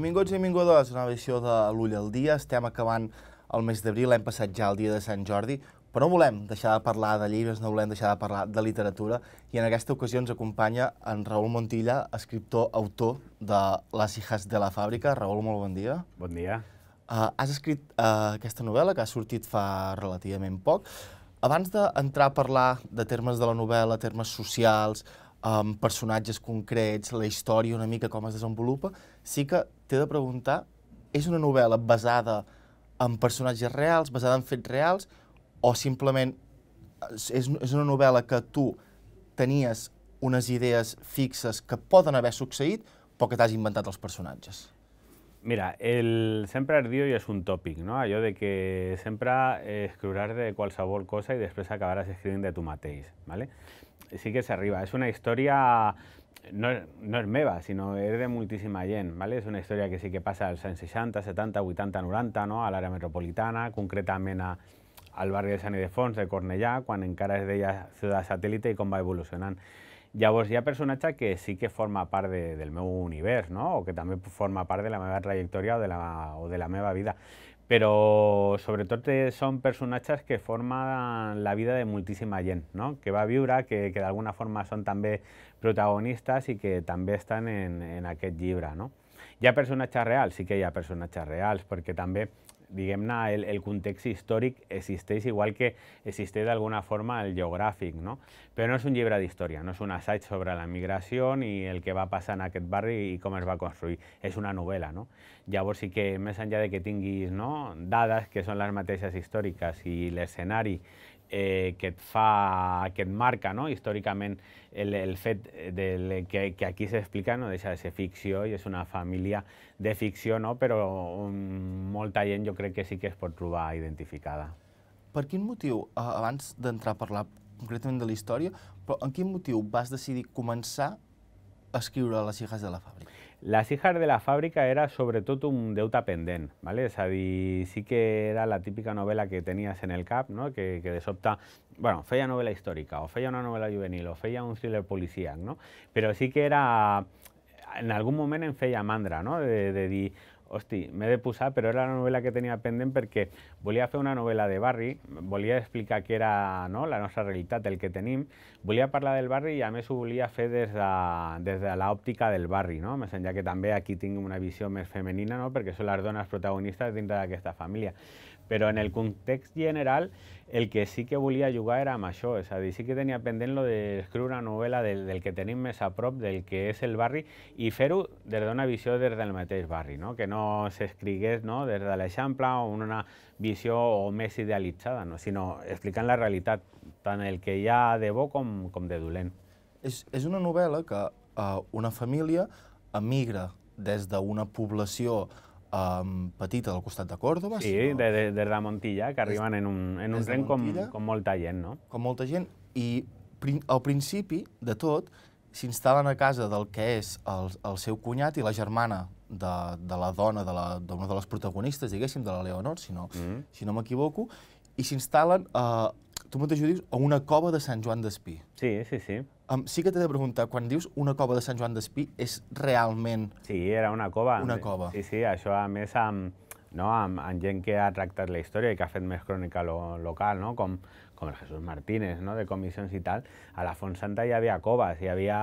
Benvinguts i benvingudes a una edició de l'Ull al Dia. Estem acabant el mes d'abril, hem passat ja el dia de Sant Jordi, però no volem deixar de parlar de llibres, no volem deixar de parlar de literatura, i en aquesta ocasió ens acompanya en Raül Montilla, escriptor, autor de Las hijas de la fàbrica. Raül, molt bon dia. Bon dia. Uh, has escrit uh, aquesta novel·la, que ha sortit fa relativament poc. Abans d'entrar a parlar de termes de la novel·la, termes socials, amb personatges concrets, la història una mica com es desenvolupa, sí que t'he de preguntar, és una novel·la basada en personatges reals, basada en fets reals, o simplement eh, és, és una novel·la que tu tenies unes idees fixes que poden haver succeït, però que t'has inventat els personatges? Mira, el sempre diu i és un tòpic, no? Allò de que sempre escriuràs de qualsevol cosa i després acabaràs escrivint de tu mateix, ¿vale? sí que se arriba. Es una historia, no, no es meva, es de muchísima gente. ¿vale? Es una historia que sí que pasa al 60, 70, 80, 90, no? Al área metropolitana, concretamente a, al barrio de San Ildefons, de Cornellà, cuando encara es de ella ciudad satélite y cómo va evolucionando. Ya vos ya personaje que sí que forma parte del nuevo universo, no? o que también forma parte de la nueva trayectoria o de la, o de la vida. però sobretot són personatges que formen la vida de moltíssima gent, no? que va viure, que, que d'alguna forma són també protagonistes i que també estan en, en aquest llibre. No? Hi ha personatges reals? Sí que hi ha personatges reals, perquè també diguem-ne, el, el context històric existeix igual que existeix d'alguna forma el geogràfic, no? Però no és un llibre d'història, no és un assaig sobre la migració ni el que va passar en aquest barri i com es va construir, és una novel·la, no? Llavors sí que més enllà de que tinguis no, dades que són les mateixes històriques i l'escenari eh, que, et fa, que et marca no? històricament el, el fet eh, del, que, que aquí s'explica no deixa de ser ficció i és una família de ficció, no? però um, molta gent jo crec que sí que es pot trobar identificada. Per quin motiu, abans d'entrar a parlar concretament de la història, però en quin motiu vas decidir començar a escriure Les hijas de la fàbrica? La Sijar de la fàbrica era sobretot un deute pendent, ¿vale? és a dir, sí que era la típica novel·la que tenies en el cap, no? que, que de sobte bueno, feia novel·la històrica, o feia una novel·la juvenil, o feia un thriller policíac, no? però sí que era en algun moment em feia mandra, no? de, de dir, hosti, m'he de posar, però era la novel·la que tenia pendent perquè volia fer una novel·la de barri, volia explicar què era no, la nostra realitat, el que tenim, volia parlar del barri i a més ho volia fer des de, des de l'òptica del barri, no? més enllà que també aquí tinc una visió més femenina, no? perquè són les dones protagonistes dintre d'aquesta família. Però en el context general, el que sí que volia jugar era amb això, és a dir, sí que tenia pendent lo d'escriure una novel·la del, del que tenim més a prop, del que és el barri, i fer-ho des d'una visió des del mateix barri, no? que no s'escrigués no? des de l'Eixample o una visió o més idealitzada, no? sinó explicant la realitat, tant el que hi ha de bo com, com de dolent. És, és una novel·la que uh, una família emigra des d'una població um, petita del costat de Còrdoba. Sí, sinó... de, de, de la Montilla, que arriben en un, en un tren com, com molta gent, no? Com molta gent, i al principi de tot s'instal·len a casa del que és el, el seu cunyat i la germana de, de la dona d'una de, de les protagonistes, diguéssim, de la Leonor, si no, mm. si no m'equivoco, i s'instal·len, eh, tu mateix ho dius, a una cova de Sant Joan d'Espí. Sí, sí, sí. Um, sí que t'he de preguntar, quan dius una cova de Sant Joan d'Espí, és realment... Sí, era una cova. Una cova. Sí, sí, això a més amb, no, amb, amb gent que ha tractat la història i que ha fet més crònica lo, local, no? com, com el Jesús Martínez, no? de comissions i tal. A la Font Santa hi havia coves, hi havia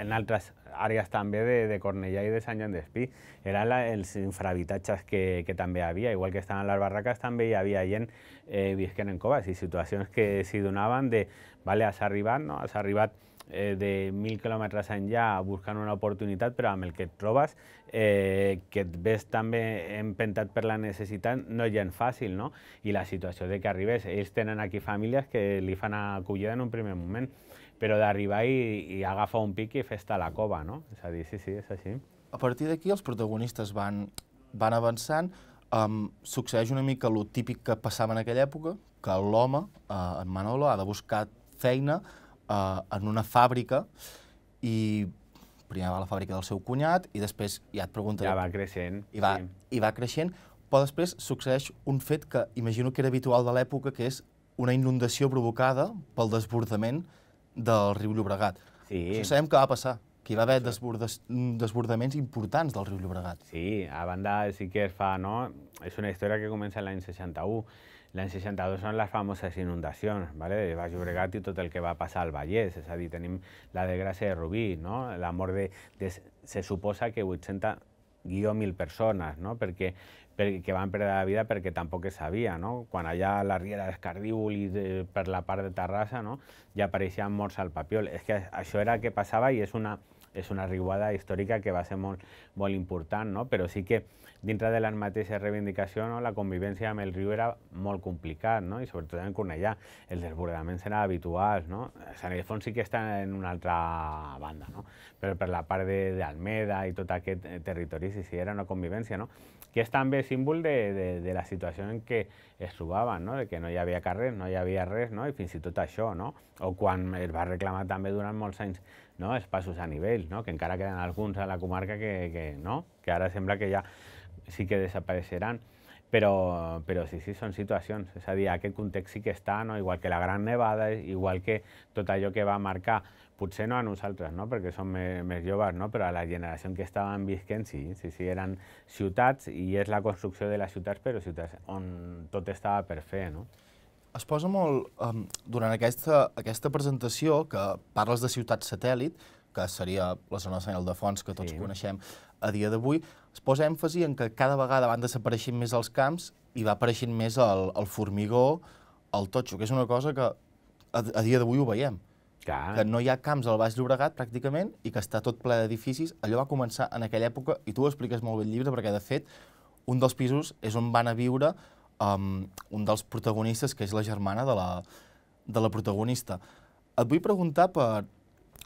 en altres àrees també de, de Cornellà i de Sant Joan d'Espí. Eren la, els infrahabitatges que, que també hi havia, igual que estaven les barraques, també hi havia gent eh, visquent en coves i situacions que s'hi donaven de, vale, has arribat, no? has arribat eh, de mil quilòmetres enllà buscant una oportunitat, però amb el que et trobes, eh, que et ves també empentat per la necessitat, no és gens fàcil, no? I la situació de que arribes, ells tenen aquí famílies que li fan acollida en un primer moment, però d'arribar i, i agafar un pic i festa a la cova, no? És a dir, sí, sí, és així. A partir d'aquí els protagonistes van, van avançant, um, succeeix una mica el típic que passava en aquella època, que l'home, eh, en Manolo, ha de buscar feina eh, en una fàbrica i primer va a la fàbrica del seu cunyat i després ja et pregunta... Ja va creixent. I va, sí. i va creixent, però després succeeix un fet que imagino que era habitual de l'època, que és una inundació provocada pel desbordament del riu Llobregat. Sí. Això sabem que va passar, que hi va haver desbordes, desbordaments importants del riu Llobregat. Sí, a banda sí que es fa, no? És una història que comença l'any 61, L'any 62 son las famosas inundaciones, ¿vale? de Baix y i el que va a pasar al Vallès, Es a dir, la desgracia de Rubí, no? El amor de, Se suposa que 80 guió mil personas, no? perquè, perquè van perdre la vida porque tampoco es sabia. No? Cuando allà la Riera de i de, per la part de Terrassa no? ja apareixien morts al papiol. És que eso era lo que pasaba y es una, és una que va a ser muy importante, important, no? Pero sí que dintre de la mateixa reivindicació, no, la convivència amb el riu era molt complicat, no? i sobretot en Cornellà els desbordaments eren habituals. No? Sant Ildefons sí que està en una altra banda, no? però per la part d'Almeda i tot aquest eh, territori sí, sí, era una convivència, no? que és també símbol de, de, de la situació en què es trobaven, no? de que no hi havia carrer, no hi havia res, no? i fins i tot això, no? o quan es va reclamar també durant molts anys no? els passos a nivell, no? que encara queden alguns a la comarca que, que, no? que ara sembla que ja sí que desapareixeran. Però, però sí, sí, són situacions. És a dir, aquest context sí que està, no? igual que la Gran Nevada, igual que tot allò que va marcar, potser no a nosaltres, no? perquè som més, més joves, no? però a la generació que estàvem visquent, sí, sí, sí, eren ciutats i és la construcció de les ciutats, però ciutats on tot estava per fer. No? Es posa molt, um, durant aquesta, aquesta presentació, que parles de ciutat satèl·lit, que seria la zona de Sant Ildefons, que tots sí. coneixem, a dia d'avui es posa èmfasi en que cada vegada van desapareixent més els camps i va apareixent més el, el formigó, el totxo, que és una cosa que a, a dia d'avui ho veiem. Clar. que no hi ha camps al Baix Llobregat, pràcticament, i que està tot ple d'edificis. Allò va començar en aquella època, i tu ho expliques molt bé el llibre, perquè, de fet, un dels pisos és on van a viure um, un dels protagonistes, que és la germana de la, de la protagonista. Et vull preguntar per...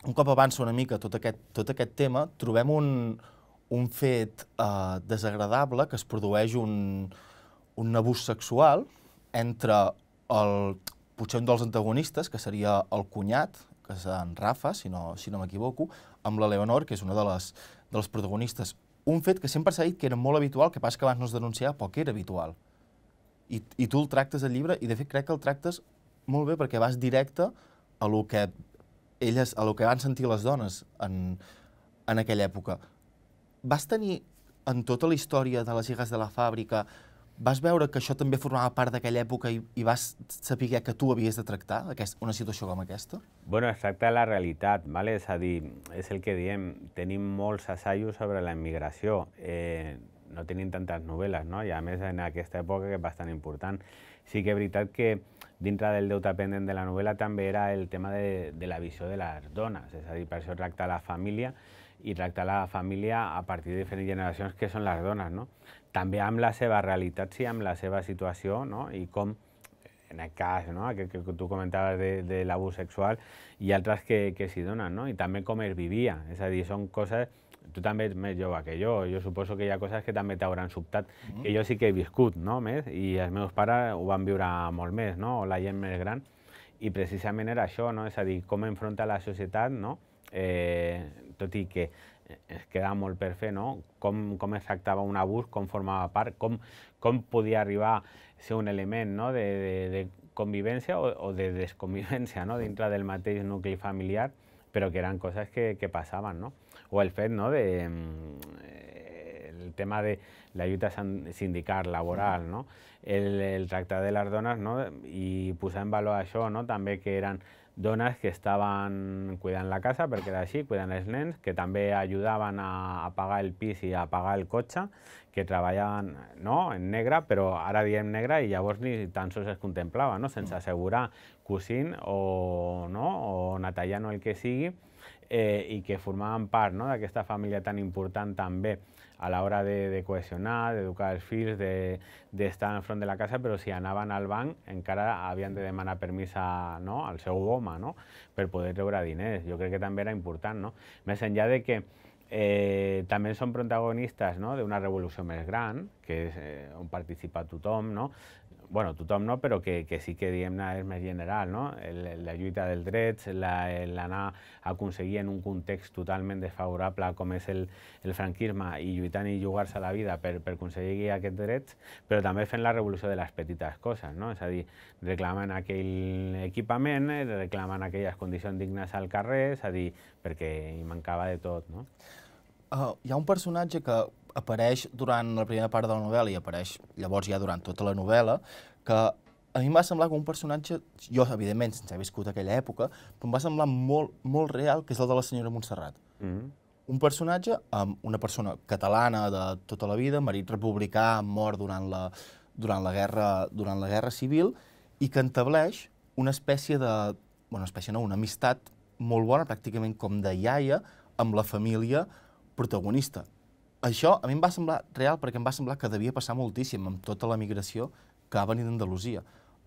Un cop avança una mica tot aquest, tot aquest tema, trobem un, un fet eh, desagradable que es produeix un, un abús sexual entre el, potser un dels antagonistes, que seria el cunyat, que és en Rafa, si no, si no m'equivoco, amb la Leonor, que és una de les, de les protagonistes. Un fet que sempre s'ha dit que era molt habitual, que pas que abans no es denunciava, però que era habitual. I, I tu el tractes al llibre, i de fet crec que el tractes molt bé, perquè vas directe a lo que elles, a lo que van sentir les dones en, en aquella època vas tenir en tota la història de les lligues de la fàbrica, vas veure que això també formava part d'aquella època i, i vas saber que tu havies de tractar aquest, una situació com aquesta? Bueno, es tracta la realitat, ¿vale? és a dir, és el que diem, tenim molts assajos sobre la immigració, eh, no tenim tantes novel·les, no? i a més en aquesta època que és bastant important. Sí que és veritat que dintre del deute pendent de la novel·la també era el tema de, de la visió de les dones, és a dir, per això tracta la família, i tractar la família a partir de diferents generacions que són les dones. No? També amb la seva realitat, sí, amb la seva situació no? i com en el cas no? que, que tu comentaves de, de l'abús sexual i altres que, que s'hi donen, no? i també com es vivia, és a dir, són coses tu també ets més jove que jo, jo suposo que hi ha coses que també t'hauran sobtat, mm -hmm. que jo sí que he viscut, no?, més, i els meus pares ho van viure molt més, no?, o la gent més gran, i precisament era això, no?, és a dir, com enfronta la societat, no?, eh, que eh, es queda molt no? com, com un abuso, com formava part, com, com podia arribar a ser un elemento no? de, convivencia o, de desconvivencia no? dintre del mateix nucli familiar, pero que eran cosas que, pasaban. No? O el fet no? de, mm, el tema de la ayuda sindical, laboral, no? el, el de las Donas no? y en valor això no? también que eran dones que estaven cuidant la casa, perquè era així, cuidant els nens, que també ajudaven a, a pagar el pis i a pagar el cotxe, que treballaven no, en negre, però ara diem negre i llavors ni tan sols es contemplava, no? sense assegurar cosint o, no? o netallant o el que sigui, eh, i que formaven part no? d'aquesta família tan important també a la hora de, de cohesionar, d'educar els fills, de, de, estar en front de la casa, però si anaven al banc encara havien de demanar permís a, no, al seu home no? per poder treure diners. Jo crec que també era important. No? Més enllà de que eh, també són protagonistes no? d'una revolució més gran, que és eh, on participa tothom, no? bueno, tothom no, però que, que sí que diguem-ne és més general, no? El, la lluita dels drets, l'anar a aconseguir en un context totalment desfavorable com és el, el franquisme i lluitant i jugar-se la vida per, per aconseguir aquests drets, però també fent la revolució de les petites coses, no? És a dir, reclamant aquell equipament, eh, reclamant aquelles condicions dignes al carrer, és a dir, perquè hi mancava de tot, no? Uh, hi ha un personatge que apareix durant la primera part de la novel·la i apareix llavors ja durant tota la novel·la, que a mi em va semblar com un personatge, jo evidentment sense haver viscut aquella època, però em va semblar molt, molt real, que és el de la senyora Montserrat. Mm -hmm. Un personatge, amb una persona catalana de tota la vida, marit republicà, mort durant la, durant la, guerra, durant la guerra civil, i que entableix una espècie de... Bueno, una espècie no, una amistat molt bona, pràcticament com de iaia, amb la família protagonista això a mi em va semblar real perquè em va semblar que devia passar moltíssim amb tota la migració que va venir d'Andalusia.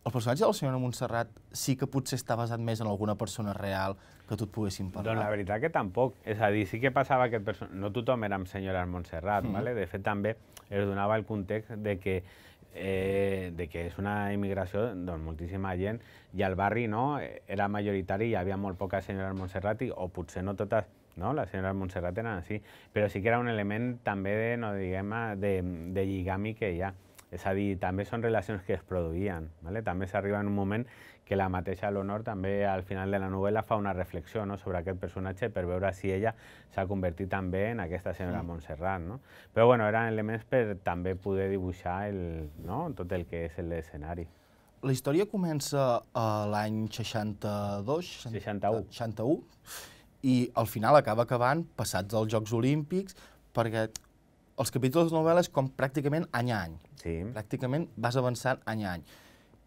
El personatge de la senyora Montserrat sí que potser està basat més en alguna persona real que tu et poguessin parlar. Doncs la veritat que tampoc. És a dir, sí que passava que person... no tothom era amb senyora Montserrat, mm. vale? de fet també es donava el context de que eh, de que és una immigració doncs, moltíssima gent i al barri no, era majoritari i hi havia molt poques senyores Montserrat i, o potser no totes no? les senyores Montserrat eren així, però sí que era un element també de, no, diguem, eh, de, de lligami que hi ha. És a dir, també són relacions que es produïen. ¿vale? També s'arriba en un moment que la mateixa L'Honor també al final de la novel·la fa una reflexió no? sobre aquest personatge per veure si ella s'ha convertit també en aquesta senyora mm. Montserrat. No? Però bueno, eren elements per també poder dibuixar el, no? tot el que és l'escenari. La història comença a l'any 62, 61. 61 i al final acaba acabant passats dels Jocs Olímpics perquè els capítols de novel·la és com pràcticament any a any. Sí. Pràcticament vas avançant any a any.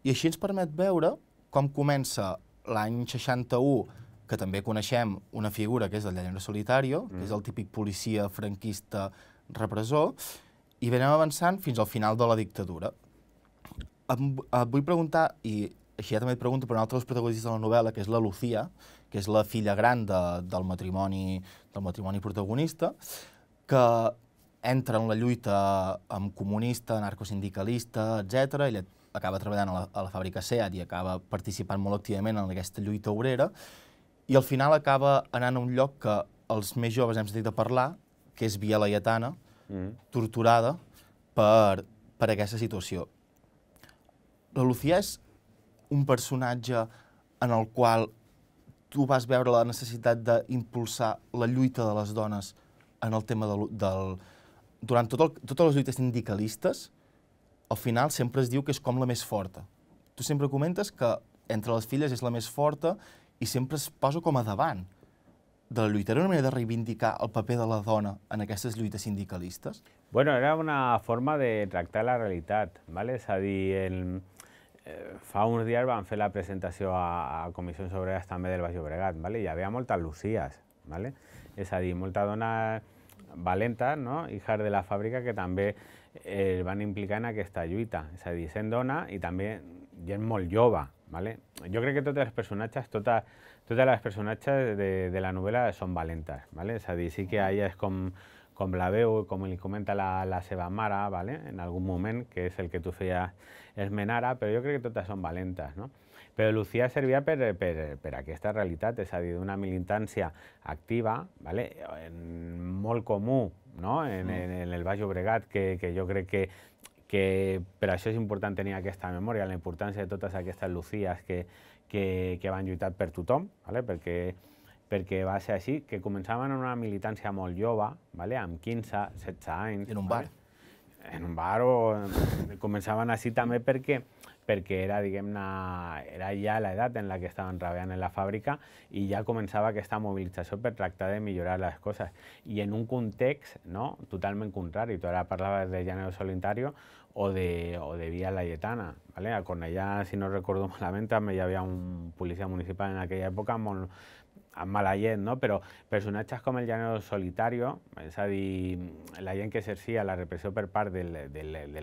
I així ens permet veure com comença l'any 61, que també coneixem una figura que és el Llanero Solitario, mm. que és mm. el típic policia franquista repressor, i venem avançant fins al final de la dictadura. Em, et eh, vull preguntar, i així ja també et pregunto per un altre dels protagonistes de la novel·la, que és la Lucía, que és la filla gran de, del, matrimoni, del matrimoni protagonista, que entra en la lluita amb comunista, narcosindicalista, etc. Ella acaba treballant a la, a la fàbrica SEAT i acaba participant molt activament en aquesta lluita obrera i al final acaba anant a un lloc que els més joves hem sentit a parlar, que és Via Laietana, mm. torturada per, per aquesta situació. La Lucía és un personatge en el qual tu vas veure la necessitat d'impulsar la lluita de les dones en el tema del... del durant tot el, totes les lluites sindicalistes, al final sempre es diu que és com la més forta. Tu sempre comentes que entre les filles és la més forta i sempre es posa com a davant de la lluita. Era una manera de reivindicar el paper de la dona en aquestes lluites sindicalistes? Bueno, era una forma de tractar la realitat, ¿vale? és a dir, el, Eh, fa uns dies vam fer la presentación a, comisión sobre Obreres també del Baix bregat. ¿vale? Ya había havia moltes ¿vale? Esa a dir, dona valenta, no? hijas de la fábrica que también eh, van implicar en aquesta lluita, és a dir, dona y también gent molt ¿vale? Yo creo que todas las personatges, totes, totes les personatges de, la novela son valentas, ¿vale? és sí que ella és com com la veu, com li comenta la, la seva mare, vale? en algun moment, que és el que tu feia esment ara, però jo crec que totes són valentes. No? Però Lucía servia per, per, per aquesta realitat, és a dir, d'una militància activa, vale? en, molt comú no? en, en, en el Baix Obregat, que, que jo crec que que per això és important tenir aquesta memòria, la importància de totes aquestes Lucies que, que, que van lluitar per tothom, vale? perquè ...porque va ser así... que en una militancia molt vale? amb 15, 16 En un bar? En un bar o... así también també porque... era, ya la ya la edad en la que estaban treballant en la y ya comenzaba que esta movilización... per tractar de mejorar las cosas... ...y en un contexto, no, ...totalmente contrari, tu ara de Llanero Solitario o de, o de Via ¿vale? A Cornellà, si no mal la també ya había un ...policía municipal en aquella época a Malaya, no? Pero personas como el Llanero Solitario, és la gente que ejercía la represión per par del,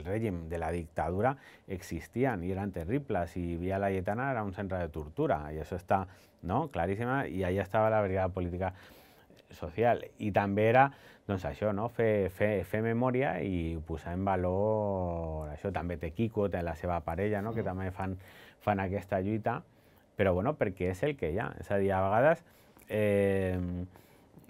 régimen, de la dictadura, existían y eran terribles, y vía Laietana era un centro de tortura, y eso está no? Clarísima y ahí estaba la brigada política social. Y también era don yo, no? Fe fe fe memoria y en valor eso también te Kiko, te la seva parella, no? que también fan, fan esta lluita, pero bueno, porque es el que ya, esa día Eh,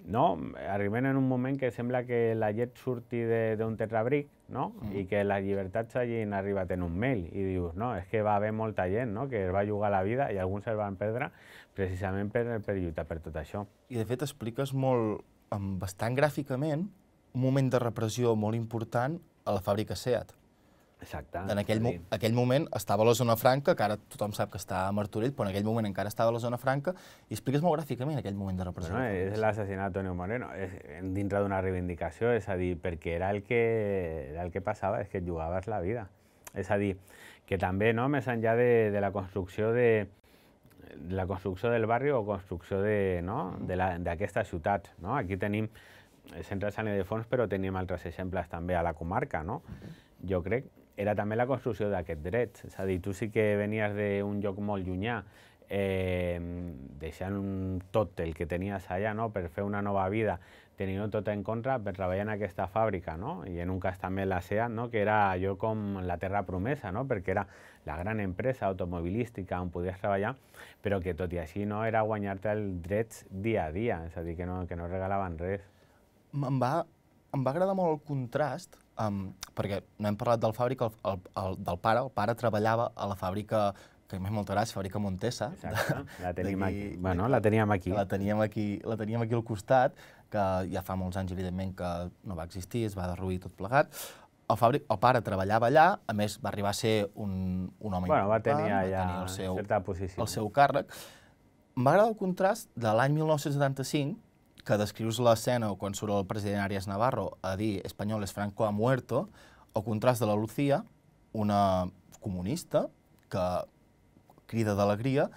no, arribem en un moment que sembla que la llet surti d'un tetrabric, no? Mm. I que les llibertats hagin arribat en un mail. I dius, no, és que va haver molta gent, no?, que es va jugar la vida i alguns se'ls van perdre precisament per, per lluitar per tot això. I, de fet, expliques molt, bastant gràficament, un moment de repressió molt important a la fàbrica SEAT. Exacte. En aquell, mo aquell moment estava a la zona franca, que ara tothom sap que està a Martorell, però en aquell moment encara estava a la zona franca, i expliques molt gràficament aquell moment de repressió. Bueno, és l'assassinat d'Antonio Moreno, és dintre d'una reivindicació, és a dir, perquè era el que, era el que passava, és que et jugaves la vida. És a dir, que també, no, més enllà de, de la construcció de, la construcció del barri o construcció de, no, ciutat. No? Aquí tenim centres Sant de Fons, però tenim altres exemples també a la comarca. No? Jo crec era també la construcció d'aquest dret. És a dir, tu sí que venies d'un lloc molt llunyà, eh, deixant un, tot el que tenies allà no? per fer una nova vida, tenint tot en contra per treballar en aquesta fàbrica, no? i en un cas també la SEAT, no? que era jo com la terra promesa, no? perquè era la gran empresa automobilística on podies treballar, però que tot i així no era guanyar-te els drets dia a dia, és a dir, que no, que no regalaven res. Em va, em va agradar molt el contrast um, perquè no hem parlat del fàbric, el, el, el, del pare, el pare treballava a la fàbrica que a mi molta gràcia, fàbrica Montesa. Exacte, la tenim aquí. Bueno, la teníem aquí. La teníem aquí, la teníem aquí al costat, que ja fa molts anys, evidentment, que no va existir, es va derruir tot plegat. El, fàbric, el pare treballava allà, a més va arribar a ser un, un home bueno, important, va tenir, ja va tenir el seu, certa posició. el seu càrrec. M'agrada el contrast de l'any 1975, que descrius l'escena o quan surt el president Arias Navarro a dir es Franco ha muerto», o contrast de la Lucía, una comunista que crida d'alegria,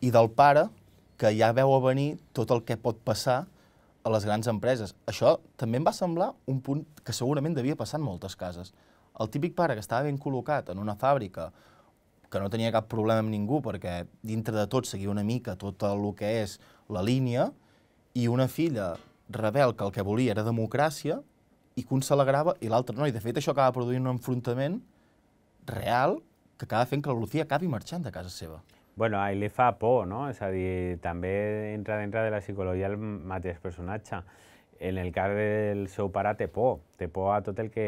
i del pare, que ja veu a venir tot el que pot passar a les grans empreses. Això també em va semblar un punt que segurament devia passar en moltes cases. El típic pare que estava ben col·locat en una fàbrica, que no tenia cap problema amb ningú perquè dintre de tot seguia una mica tot el que és la línia, i una filla rebel que el que volia era democràcia i que un se l'agrava i l'altre no. I de fet això acaba produint un enfrontament real que acaba fent que la Lucía acabi marxant de casa seva. Bueno, ahí le fa por, no? És a dir, també entra dintre de la psicologia el mateix personatge. En el cas del seu pare té por, té por a tot el que,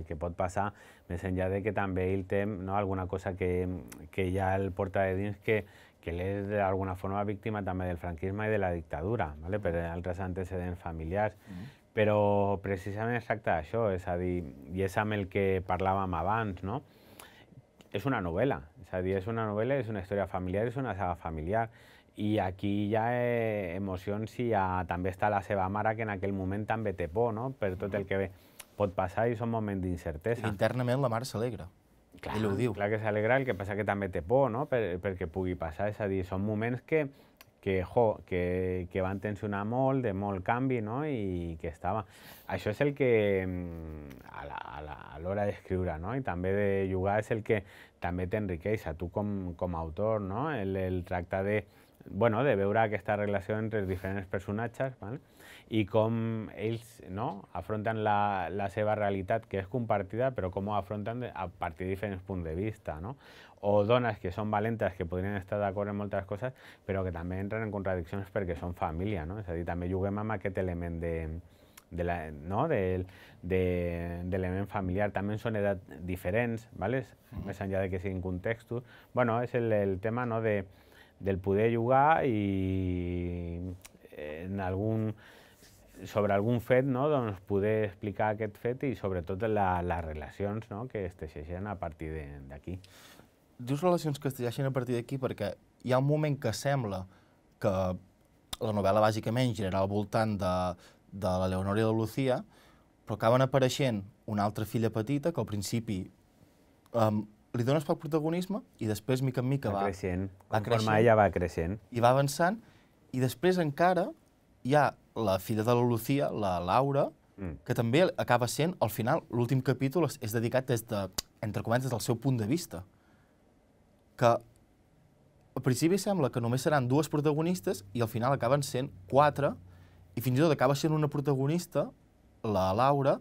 el que pot passar, més enllà de que també ell tem no? alguna cosa que, que ja el porta de dins que, que él es de alguna forma víctima també del franquisme i de la dictadura, ¿vale? hay altres antecedentes familiars. Uh -huh. Però precisament es això, és a dir, i és amb el que parlàvem abans, no? És una novel·la, és a dir, és una novel·la, és una història familiar, és una saga familiar, i aquí hi ha eh, emocions i ha, també està la seva mare, que en aquell moment també té por, no?, per tot el que pot passar i és un moment d'incertesa. Internament la mare s'alegra clar, ell ho diu. Clar que s'alegra, el que passa que també té por, no?, per, perquè pugui passar. És a dir, són moments que, que, jo, que, que van tensionar molt, de molt canvi, no? i que estava... Això és el que mm, a l'hora d'escriure no? i també de jugar és el que també t'enriqueix a tu com, com a autor, no? el, el tractar de, bueno, de veure aquesta relació entre els diferents personatges, ¿vale? i com ells no, afronten la, la seva realitat, que és compartida, però com ho afronten a partir de diferents punts de vista. No? O dones que són valentes, que podrien estar d'acord en moltes coses, però que també entren en contradiccions perquè són família. No? És a dir, també juguem amb aquest element de, de la, no? de, de, de l'element familiar. També són edats diferents, ¿vale? més enllà de que siguin contextos. Bueno, és el, el tema no? de, del poder jugar i eh, en algun sobre algun fet, no? doncs, poder explicar aquest fet i sobretot la, les relacions no? que es teixeixen a partir d'aquí. Dius relacions que es teixeixen a partir d'aquí perquè hi ha un moment que sembla que la novel·la bàsicament genera al voltant de, de la Leonora i la Lucía, però acaben apareixent una altra filla petita que al principi um, li dones poc protagonisme i després, mica en mica, va... va creixent. Va creixent. ella va creixent. I va avançant. I després encara hi ha la filla de la Lucía, la Laura, mm. que també acaba sent, al final, l'últim capítol és, és dedicat des de, entre comences, del seu punt de vista. Que al principi sembla que només seran dues protagonistes i al final acaben sent quatre i fins i tot acaba sent una protagonista, la Laura,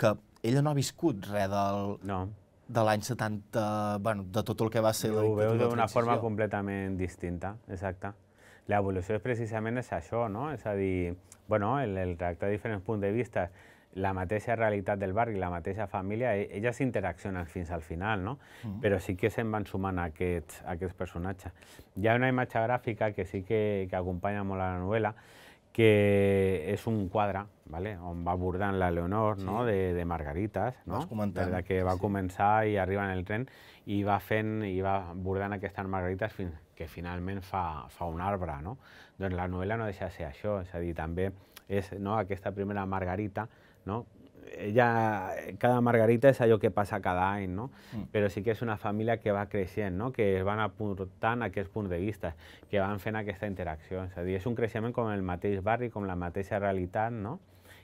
que ella no ha viscut res del... No de l'any 70, bueno, de tot el que va ser... Ho veu d'una forma completament distinta, exacte l'evolució és precisament és això, no? És a dir, bueno, el, el tractar diferents punts de vista, la mateixa realitat del barri, la mateixa família, e, elles interaccionen fins al final, no? Uh mm. -huh. Però sí que se'n van sumant aquests, aquests personatges. Hi ha una imatge gràfica que sí que, que acompanya molt la novel·la, que és un quadre vale? on va abordant la Leonor sí. no? de, de Margaritas, no? de que va sí. començar i arriba en el tren i va fent i va abordant aquestes Margaritas fins que finalment fa, fa un arbre. No? Doncs la novel·la no deixa de ser això, és a dir, també és no? aquesta primera Margarita no? ella, cada margarita és allò que passa cada any, no? Mm. Però sí que és una família que va creixent, no? Que van aportant aquests punts de vista, que van fent aquesta interacció. És a dir, és un creixement com el mateix barri, com la mateixa realitat, no?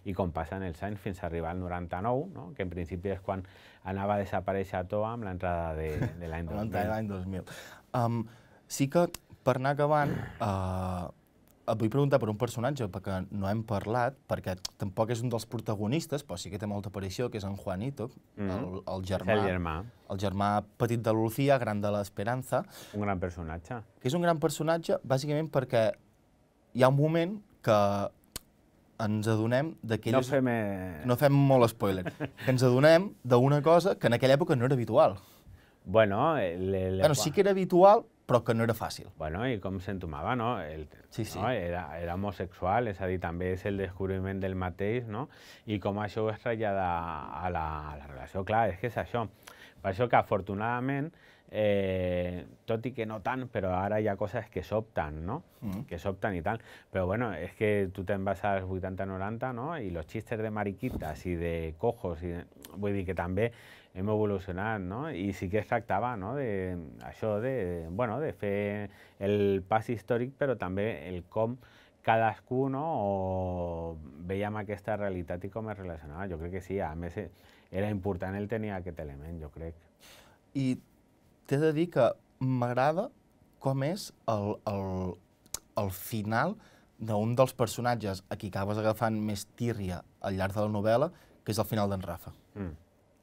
I com passen els anys fins a arribar al 99, no? que en principi és quan anava a desaparèixer a Toa amb l'entrada de, de l'any 2000. l'any 2000. Um, sí que, per anar acabant, uh, et vull preguntar per un personatge perquè no hem parlat, perquè tampoc és un dels protagonistes, però sí que té molta aparició, que és en Juanito, mm -hmm. el, el, germà, el germà. El germà petit de Lucía, gran de l'Esperanza. Un gran personatge. Que és un gran personatge, bàsicament perquè hi ha un moment que ens adonem d'aquelles... No, fem, eh, no fem molt spoiler. que ens adonem d'una cosa que en aquella època no era habitual. Bueno, el, eh, el... bueno, sí que era habitual, però que no era fàcil. Bueno, i com s'entomava, no? El, sí, sí. No? Era, era homosexual, és a dir, també és el descobriment del mateix, no? I com això ho es trasllada a la, a la relació, clar, és que és això. Per això que, afortunadament, eh, tot i que no tant, però ara hi ha coses que s'opten, no? Mm. Que s'opten i tal. Però bueno, és que tu te'n vas als 80-90, no? I los xistes de mariquitas i de cojos, i de... vull dir que també hem evolucionat, no? I sí que es tractava, no?, de, això de, bueno, de fer el pas històric, però també el com cadascú no, o veiem aquesta realitat i com es relacionava. Jo crec que sí, a més era important el tenir aquest element, jo crec. I t'he de dir que m'agrada com és el, el, el final d'un dels personatges a qui acabes agafant més tírria al llarg de la novel·la, que és el final d'en Rafa. Mm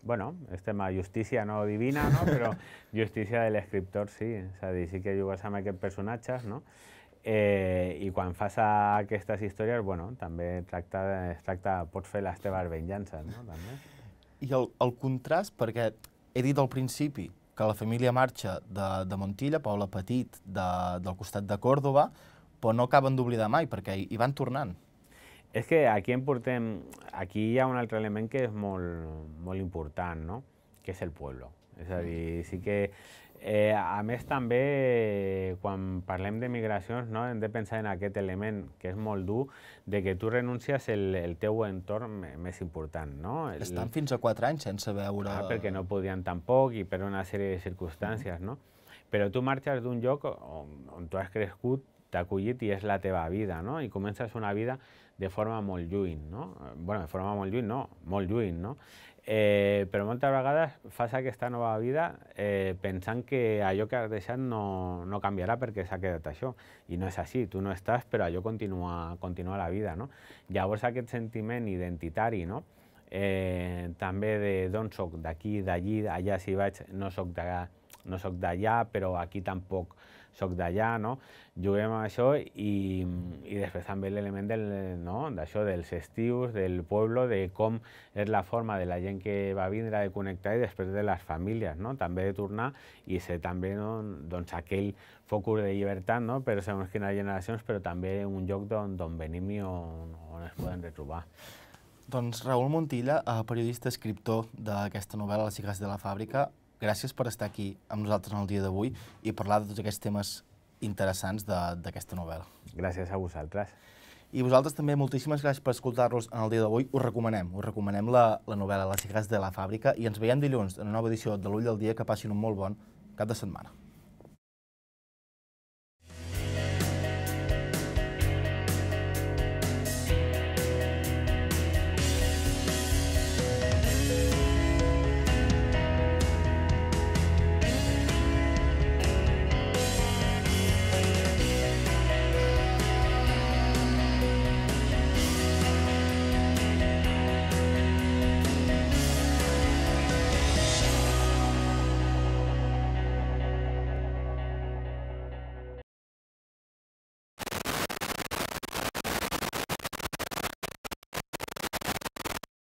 bueno, és tema justícia no divina, no? però justícia de l'escriptor sí, és a dir, sí que jugues amb aquests personatges, no? Eh, I quan fas aquestes històries, bueno, també tracta, es tracta, pots fer les teves venjances, no? També. I el, el contrast, perquè he dit al principi que la família marxa de, de Montilla, Paula Petit, de, del costat de Còrdoba, però no acaben d'oblidar mai, perquè hi, hi van tornant. És que aquí en portem... Aquí hi ha un altre element que és molt, molt important, no? que és el poble. És a dir, sí que... Eh, a més, també, quan parlem de migracions, no, hem de pensar en aquest element, que és molt dur, de que tu renuncies el, el teu entorn més important. No? El... Estan fins a 4 anys sense veure... Ah, perquè no podien tampoc i per una sèrie de circumstàncies, mm. no? Però tu marxes d'un lloc on, on tu has crescut, t'ha acollit i és la teva vida, no? I comences una vida de forma molt lluny, no? bueno, de forma molt lluny, no, molt lluny, no? Eh, però moltes vegades fas aquesta nova vida eh, pensant que allò que has deixat no, no canviarà perquè s'ha quedat això. I no és així, tu no estàs, però allò continua, continua la vida. No? Llavors aquest sentiment identitari, no? eh, també de d'on soc, d'aquí, d'allí, allà si vaig, no soc d'allà, no soc d'allà, però aquí tampoc soc d'allà, no? Juguem a això i, i després també l'element del, no? d'això dels estius, del poble, de com és la forma de la gent que va vindre de connectar i després de les famílies, no? També de tornar i ser també no? doncs aquell focus de llibertat no? però segons quines generacions, però també un lloc d'on venim i on, on es poden retrobar. Doncs Raül Montilla, eh, periodista escriptor d'aquesta novel·la Les cigrats de la fàbrica, gràcies per estar aquí amb nosaltres en el dia d'avui i parlar de tots aquests temes interessants d'aquesta novel·la. Gràcies a vosaltres. I vosaltres també, moltíssimes gràcies per escoltar-nos en el dia d'avui. Us recomanem, us recomanem la, la novel·la Les Cigars de la fàbrica i ens veiem dilluns en una nova edició de l'Ull del Dia que passin un molt bon cap de setmana.